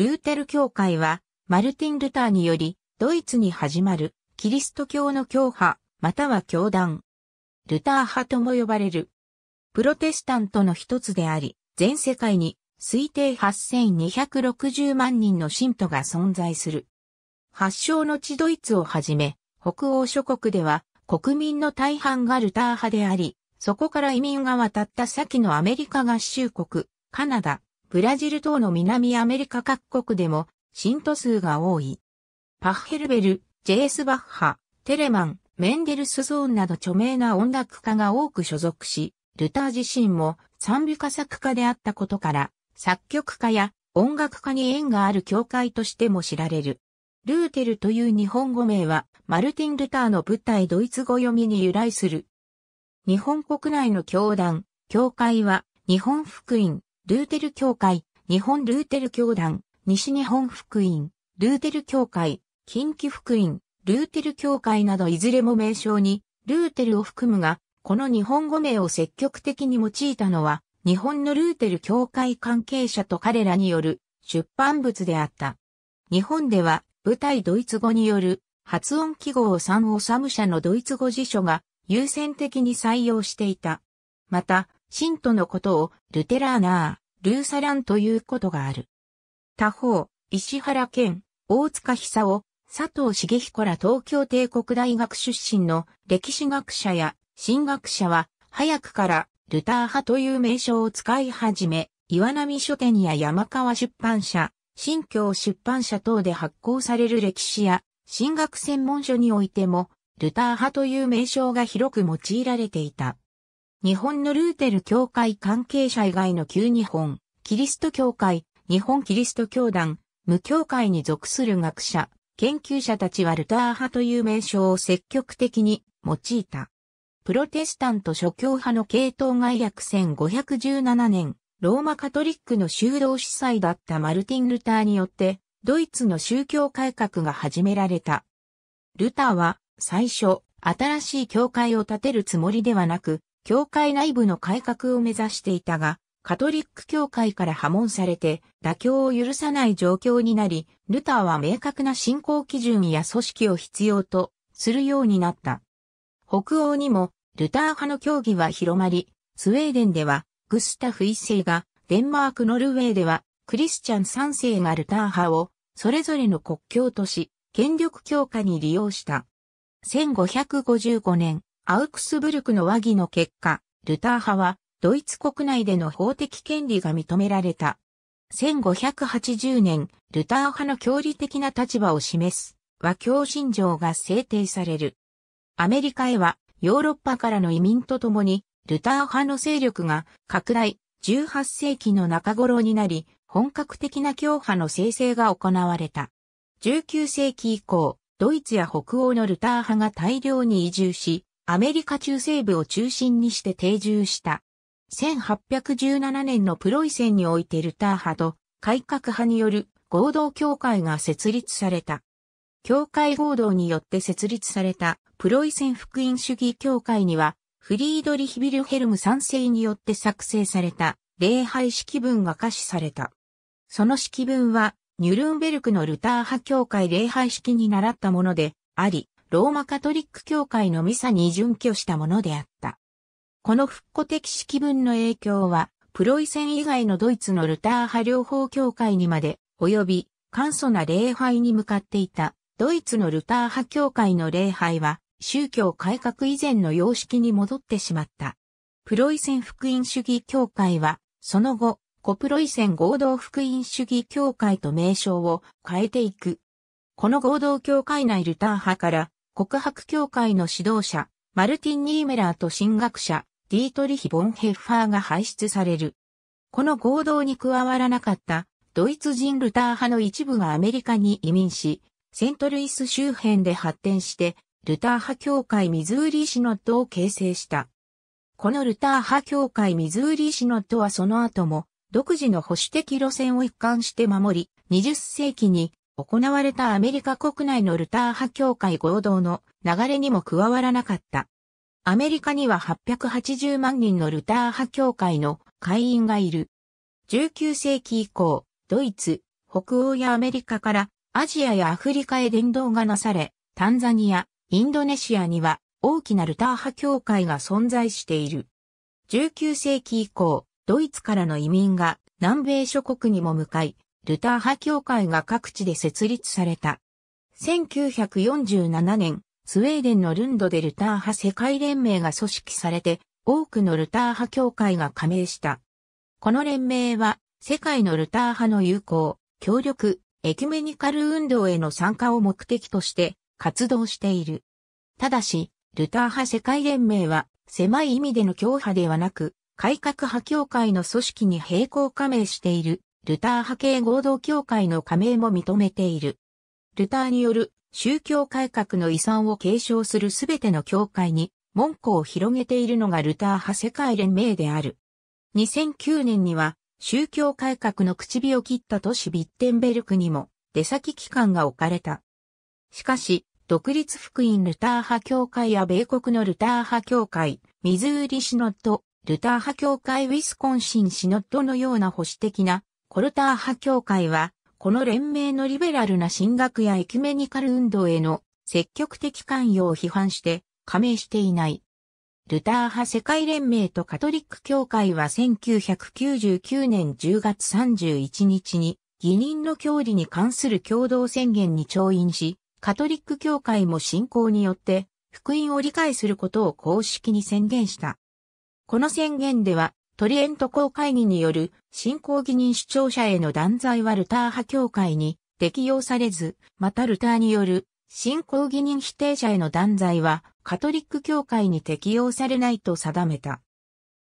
ルーテル教会は、マルティン・ルターにより、ドイツに始まる、キリスト教の教派、または教団。ルター派とも呼ばれる。プロテスタントの一つであり、全世界に推定8260万人の信徒が存在する。発祥の地ドイツをはじめ、北欧諸国では国民の大半がルター派であり、そこから移民が渡った先のアメリカ合衆国、カナダ、ブラジル等の南アメリカ各国でも信徒数が多い。パッヘルベル、ジェイス・バッハ、テレマン、メンデルスゾーンなど著名な音楽家が多く所属し、ルター自身も賛美歌作家であったことから、作曲家や音楽家に縁がある教会としても知られる。ルーテルという日本語名は、マルティン・ルターの舞台ドイツ語読みに由来する。日本国内の教団、教会は、日本福音、ルーテル教会、日本ルーテル教団、西日本福音、ルーテル教会、近畿福音、ルーテル教会などいずれも名称に、ルーテルを含むが、この日本語名を積極的に用いたのは、日本のルーテル教会関係者と彼らによる出版物であった。日本では、舞台ドイツ語による発音記号を3をサム社のドイツ語辞書が優先的に採用していた。また、信徒のことをルテラーナルーサランということがある。他方、石原健、大塚久夫、佐藤茂彦ら東京帝国大学出身の歴史学者や神学者は、早くからルター派という名称を使い始め、岩波書店や山川出版社、新京出版社等で発行される歴史や、神学専門書においても、ルター派という名称が広く用いられていた。日本のルーテル教会関係者以外の旧日本、キリスト教会、日本キリスト教団、無教会に属する学者、研究者たちはルター派という名称を積極的に用いた。プロテスタント諸教派の系統が約1517年、ローマカトリックの修道司祭だったマルティン・ルターによって、ドイツの宗教改革が始められた。ルターは、最初、新しい教会を建てるつもりではなく、教会内部の改革を目指していたが、カトリック教会から破門されて妥協を許さない状況になり、ルターは明確な信仰基準や組織を必要とするようになった。北欧にもルター派の教義は広まり、スウェーデンではグスタフ一世が、デンマークノルウェーではクリスチャン三世がルター派をそれぞれの国境とし、権力強化に利用した。1555年、アウクスブルクの和議の結果、ルター派はドイツ国内での法的権利が認められた。1580年、ルター派の協理的な立場を示す和教信条が制定される。アメリカへはヨーロッパからの移民とともに、ルター派の勢力が拡大、18世紀の中頃になり、本格的な教派の生成が行われた。19世紀以降、ドイツや北欧のルター派が大量に移住し、アメリカ中西部を中心にして定住した。1817年のプロイセンにおいてルター派と改革派による合同協会が設立された。教会合同によって設立されたプロイセン福音主義協会には、フリードリヒ・ビルヘルム賛世によって作成された礼拝式文が可視された。その式文は、ニュルンベルクのルター派教会礼拝式に習ったものであり、ローマカトリック教会のミサに準拠したものであった。この復古的式文の影響は、プロイセン以外のドイツのルター派両方教会にまで、及び、簡素な礼拝に向かっていた、ドイツのルター派教会の礼拝は、宗教改革以前の様式に戻ってしまった。プロイセン福音主義教会は、その後、コプロイセン合同福音主義教会と名称を変えていく。この合同教会内ルター派から国白協会の指導者、マルティン・ニーメラーと進学者、ディートリヒ・ボンヘッファーが輩出される。この合同に加わらなかったドイツ人ルター派の一部がアメリカに移民し、セントルイス周辺で発展して、ルター派協会ミズーリーシノットを形成した。このルター派協会ミズーリーシノットはその後も、独自の保守的路線を一貫して守り、20世紀に行われたアメリカ国内のルター派協会合同の流れにも加わらなかった。アメリカには880万人のルター派協会の会員がいる。19世紀以降、ドイツ、北欧やアメリカからアジアやアフリカへ伝道がなされ、タンザニア、インドネシアには大きなルター派協会が存在している。19世紀以降、ドイツからの移民が南米諸国にも向かい、ルター派教会が各地で設立された。1947年、スウェーデンのルンドでルター派世界連盟が組織されて、多くのルター派教会が加盟した。この連盟は、世界のルター派の友好、協力、エキュメニカル運動への参加を目的として活動している。ただし、ルター派世界連盟は狭い意味での教派ではなく、改革派教会の組織に並行加盟しているルター派系合同協会の加盟も認めている。ルターによる宗教改革の遺産を継承するすべての教会に門戸を広げているのがルター派世界連盟である。2009年には宗教改革の口火を切った都市ビッテンベルクにも出先機関が置かれた。しかし、独立福音ルター派教会や米国のルター派教会、ミズーリシノット、ルター派教会ウィスコンシンシノットのような保守的なコルター派協会は、この連盟のリベラルな進学やエキュメニカル運動への積極的関与を批判して加盟していない。ルター派世界連盟とカトリック協会は1999年10月31日に議人の教理に関する共同宣言に調印し、カトリック協会も信仰によって福音を理解することを公式に宣言した。この宣言ではトリエント公会議による信仰義認主張者への断罪はルター派教会に適用されず、またルターによる信仰義認否定者への断罪はカトリック教会に適用されないと定めた。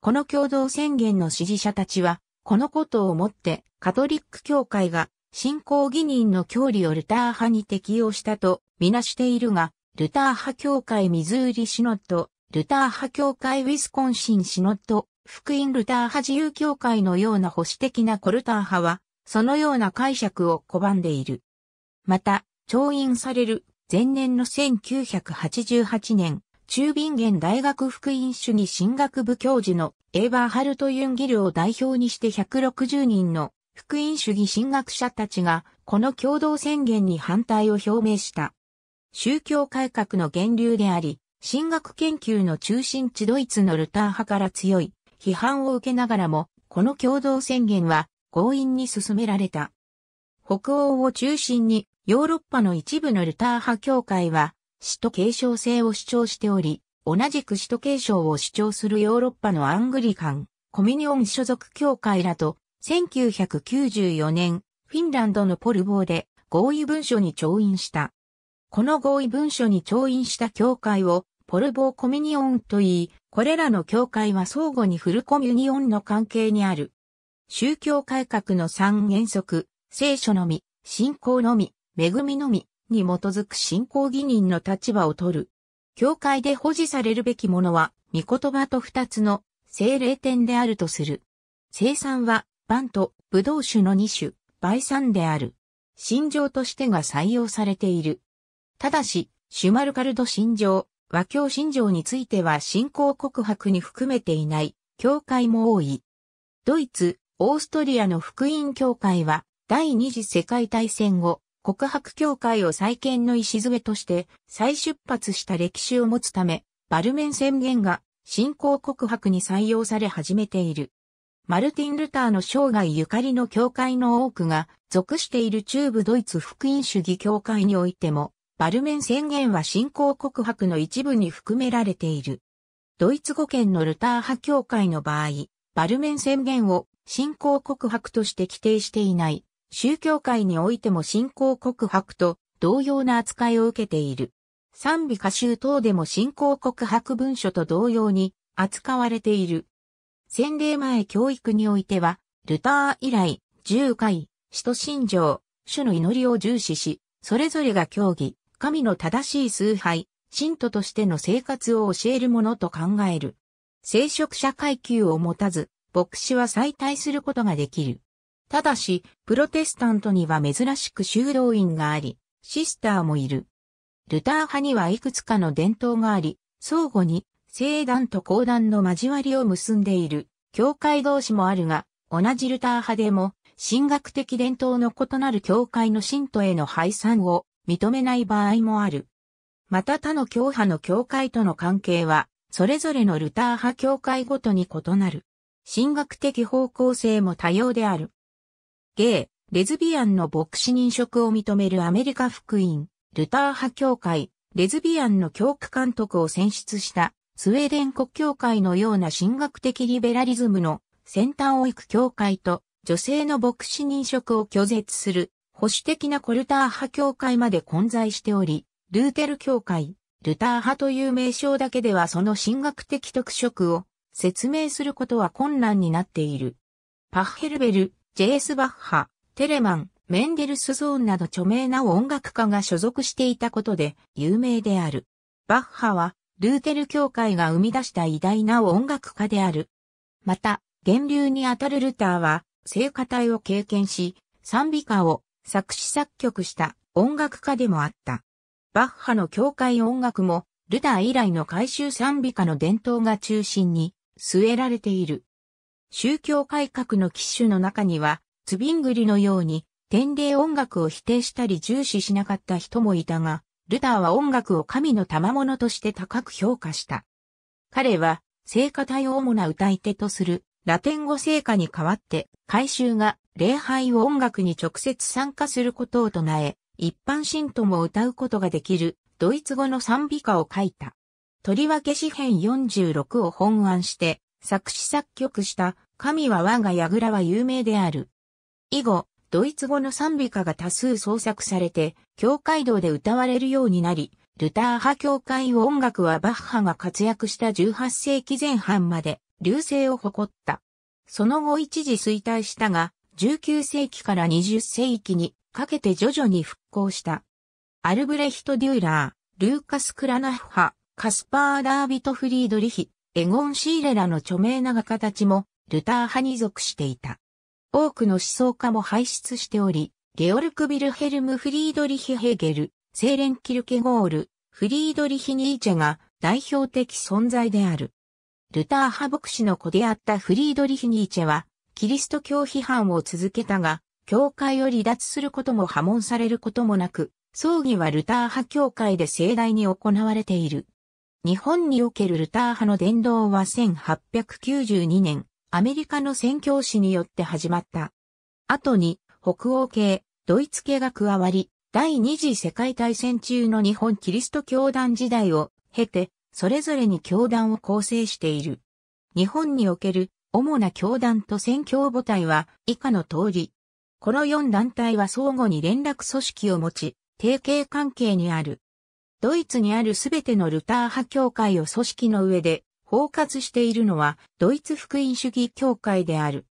この共同宣言の支持者たちは、このことをもってカトリック教会が信仰義認の教理をルター派に適用したとみなしているが、ルター派教会ミズーリシノットルター派教会ウィスコンシンシノット、福音ルター派自由教会のような保守的なコルター派は、そのような解釈を拒んでいる。また、調印される前年の1988年、中ビンゲン大学福音主義進学部教授のエーバーハルト・ユンギルを代表にして160人の福音主義進学者たちがこの共同宣言に反対を表明した。宗教改革の源流であり、神学研究の中心地ドイツのルター派から強い批判を受けながらも、この共同宣言は強引に進められた。北欧を中心にヨーロッパの一部のルター派教会は使徒継承制を主張しており、同じく使徒継承を主張するヨーロッパのアングリカン、コミニオン所属教会らと、1994年、フィンランドのポルボーで合意文書に調印した。この合意文書に調印した教会をポルボーコミュニオンと言い、これらの教会は相互にフルコミュニオンの関係にある。宗教改革の三原則、聖書のみ、信仰のみ、恵みのみに基づく信仰義人の立場を取る。教会で保持されるべきものは、御言葉と二つの精霊点であるとする。生産は、バンとブドウ酒の二種、倍産である。信条としてが採用されている。ただし、シュマルカルド信条、和教信条については信仰告白に含めていない教会も多い。ドイツ、オーストリアの福音教会は第二次世界大戦後、告白教会を再建の礎として再出発した歴史を持つため、バルメン宣言が信仰告白に採用され始めている。マルティン・ルターの生涯ゆかりの教会の多くが属している中部ドイツ福音主義教会においてもバルメン宣言は信仰告白の一部に含められている。ドイツ語圏のルター派教会の場合、バルメン宣言を信仰告白として規定していない、宗教界においても信仰告白と同様な扱いを受けている。賛美歌集等でも信仰告白文書と同様に扱われている。洗礼前教育においては、ルター以来、10回、使徒信条、主の祈りを重視し、それぞれが教義、神の正しい崇拝、信徒としての生活を教えるものと考える。聖職者階級を持たず、牧師は再退することができる。ただし、プロテスタントには珍しく修道院があり、シスターもいる。ルター派にはいくつかの伝統があり、相互に聖団と公団の交わりを結んでいる、教会同士もあるが、同じルター派でも、神学的伝統の異なる教会の信徒への敗散を認めない場合もある。また他の教派の教会との関係は、それぞれのルター派教会ごとに異なる。神学的方向性も多様である。ゲイ、レズビアンの牧師認職を認めるアメリカ福音、ルター派教会、レズビアンの教区監督を選出したスウェーデン国教会のような神学的リベラリズムの先端を行く教会と女性の牧師認職を拒絶する保守的なコルター派教会まで混在しており、ルーテル教会、ルター派という名称だけではその神学的特色を説明することは困難になっている。パッヘルベル、ジェイス・バッハ、テレマン、メンデルスゾーンなど著名な音楽家が所属していたことで有名である。バッハは、ルーテル教会が生み出した偉大な音楽家である。また、源流にあたるルターは、聖歌隊を経験し、賛美歌を作詞作曲した音楽家でもあった。バッハの教会音楽も、ルター以来の改修賛美歌の伝統が中心に据えられている。宗教改革の機種の中には、ツビングリのように、天霊音楽を否定したり重視しなかった人もいたが、ルターは音楽を神の賜物として高く評価した。彼は、聖歌隊を主な歌い手とする、ラテン語聖歌に代わって、改修が礼拝を音楽に直接参加することを唱え、一般信徒も歌うことができるドイツ語の賛美歌を書いた。とりわけ詩編46を本案して作詞作曲した神は我が櫓は有名である。以後、ドイツ語の賛美歌が多数創作されて、教会堂で歌われるようになり、ルター派教会音楽はバッハが活躍した18世紀前半まで流星を誇った。その後一時衰退したが、19世紀から20世紀にかけて徐々に復興した。アルブレヒト・デューラー、ルーカス・クラナッハ、カスパー・ダービト・フリードリヒ、エゴン・シーレラの著名な画家たちもルター派に属していた。多くの思想家も輩出しており、ゲオルク・ビルヘルム・フリードリヒ・ヘーゲル、セーレン・キルケゴール、フリードリヒ・ニーチェが代表的存在である。ルター派牧師の子であったフリードリヒ・ニーチェは、キリスト教批判を続けたが、教会を離脱することも破門されることもなく、葬儀はルター派教会で盛大に行われている。日本におけるルター派の伝道は1892年、アメリカの宣教師によって始まった。後に、北欧系、ドイツ系が加わり、第二次世界大戦中の日本キリスト教団時代を経て、それぞれに教団を構成している。日本における主な教団と宣教母体は以下の通り。この4団体は相互に連絡組織を持ち、提携関係にある。ドイツにあるすべてのルター派教会を組織の上で包括しているのはドイツ福音主義教会である。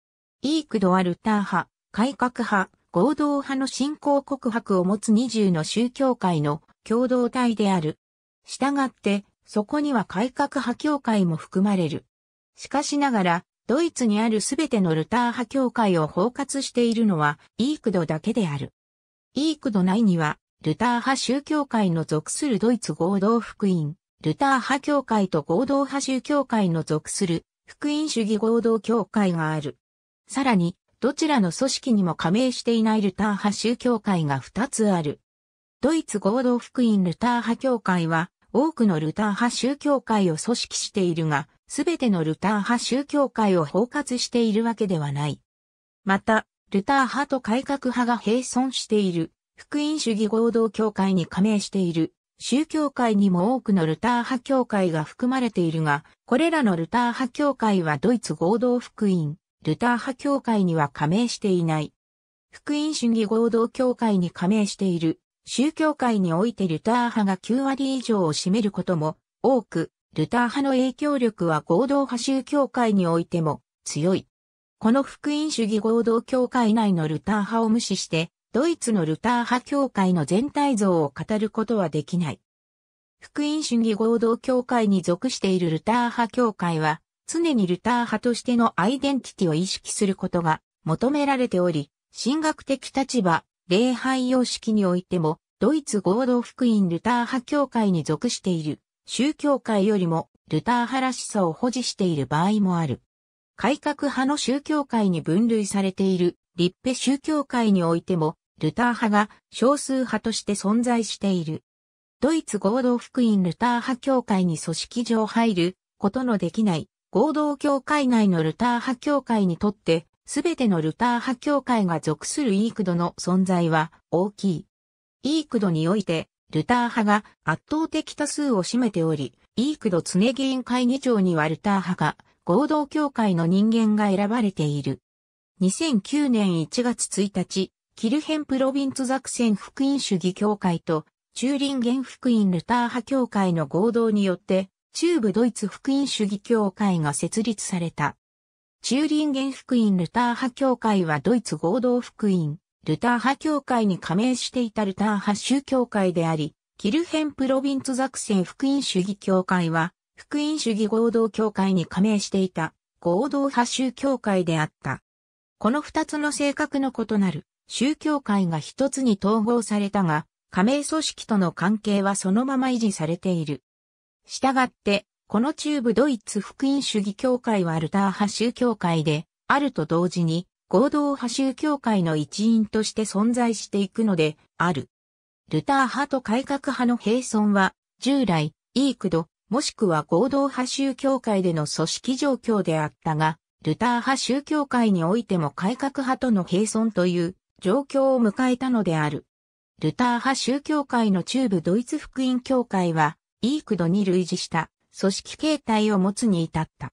イークドはルター派、改革派、合同派の信仰告白を持つ20の宗教会の共同体である。したがって、そこには改革派教会も含まれる。しかしながら、ドイツにあるすべてのルター派教会を包括しているのは、イークドだけである。イークド内には、ルター派宗教会の属するドイツ合同福音、ルター派教会と合同派宗教会の属する福音主義合同教会がある。さらに、どちらの組織にも加盟していないルター派宗教会が2つある。ドイツ合同福音ルター派教会は、多くのルター派宗教会を組織しているが、すべてのルター派宗教会を包括しているわけではない。また、ルター派と改革派が並存している、福音主義合同協会に加盟している、宗教会にも多くのルター派協会が含まれているが、これらのルター派協会はドイツ合同福音、ルター派協会には加盟していない。福音主義合同協会に加盟している、宗教会においてルター派が9割以上を占めることも多く、ルター派の影響力は合同派集教会においても強い。この福音主義合同教会内のルター派を無視して、ドイツのルター派教会の全体像を語ることはできない。福音主義合同教会に属しているルター派教会は、常にルター派としてのアイデンティティを意識することが求められており、神学的立場、礼拝様式においても、ドイツ合同福音ルター派教会に属している。宗教界よりもルター派らしさを保持している場合もある。改革派の宗教界に分類されている立派宗教界においても、ルター派が少数派として存在している。ドイツ合同福音ルター派教会に組織上入ることのできない合同教会内のルター派教会にとって、すべてのルター派教会が属するイークドの存在は大きい。イークドにおいてルター派が圧倒的多数を占めており、イー幾度常議員会議長にはルター派が合同協会の人間が選ばれている。2009年1月1日、キルヘンプロビンツ作戦福音主義協会とチューリンゲン福音ルター派協会の合同によって、中部ドイツ福音主義協会が設立された。チューリンゲン福音ルター派協会はドイツ合同福音ルター派教会に加盟していたルター派宗教会であり、キルヘンプロビンツ作戦福音主義教会は、福音主義合同教会に加盟していた合同派宗教会であった。この二つの性格の異なる宗教会が一つに統合されたが、加盟組織との関係はそのまま維持されている。したがって、この中部ドイツ福音主義教会はルター派宗教会で、あると同時に、合同派宗協会の一員として存在していくのである。ルター派と改革派の並存は、従来、イークド、もしくは合同派宗教会での組織状況であったが、ルター派宗教会においても改革派との並存という状況を迎えたのである。ルター派宗教会の中部ドイツ福音教会は、イークドに類似した組織形態を持つに至った。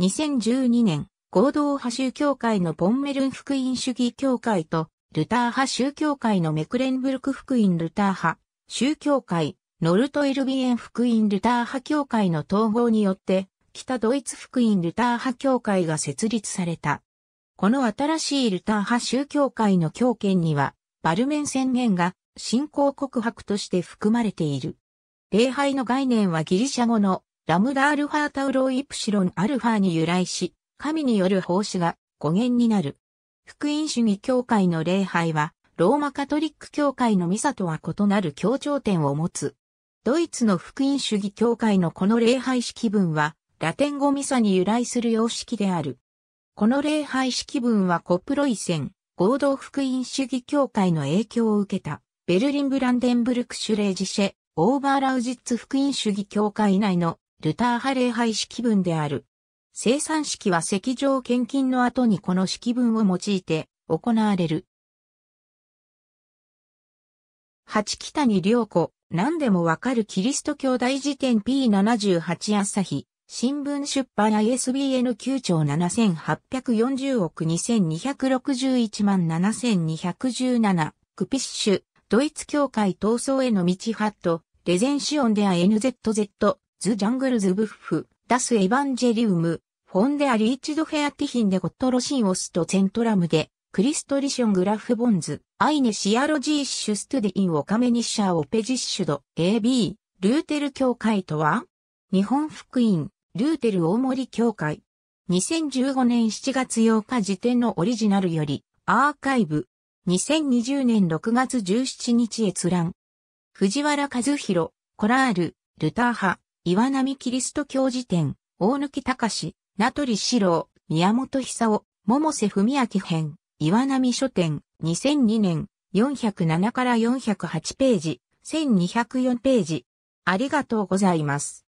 2012年、合同派宗教会のポンメルン福音主義教会と、ルター派宗教会のメクレンブルク福音ルター派、宗教会、ノルトイルビエン福音ルター派教会の統合によって、北ドイツ福音ルター派教会が設立された。この新しいルター派宗教会の教権には、バルメン宣言が信仰告白として含まれている。礼拝の概念はギリシャ語のラムダアルファタウロイプシロンアルファに由来し、神による奉仕が語源になる。福音主義教会の礼拝は、ローマカトリック教会のミサとは異なる協調点を持つ。ドイツの福音主義教会のこの礼拝式文は、ラテン語ミサに由来する様式である。この礼拝式文はコプロイセン、合同福音主義教会の影響を受けた、ベルリンブランデンブルクシュレージシェ、オーバーラウジッツ福音主義教会内のルター派礼拝式文である。生産式は石上献金の後にこの式文を用いて行われる。八北に良子、何でもわかるキリスト教大辞典 P78 朝日、新聞出版 ISBN9 兆7840億2261万7217、クピッシュ、ドイツ協会闘争への道ハット、レゼンシオンデア NZZ、ズ・ジャングルズ・ブッフ、ダス・エヴァンジェリウム、フォンデアリーチドフェアティヒンデゴットロシンオストセントラムで、クリストリショングラフボンズ、アイネシアロジーシュストゥディインオカメニッシャーオペジッシュド、AB、ルーテル教会とは、日本福音、ルーテル大森教会。2015年7月8日時点のオリジナルより、アーカイブ。2020年6月17日閲覧。藤原和弘、コラール、ルター派。岩波キリスト教辞典、大貫隆、名取志郎、宮本久夫、桃瀬文明編、岩波書店、2002年、407から408ページ、1204ページ。ありがとうございます。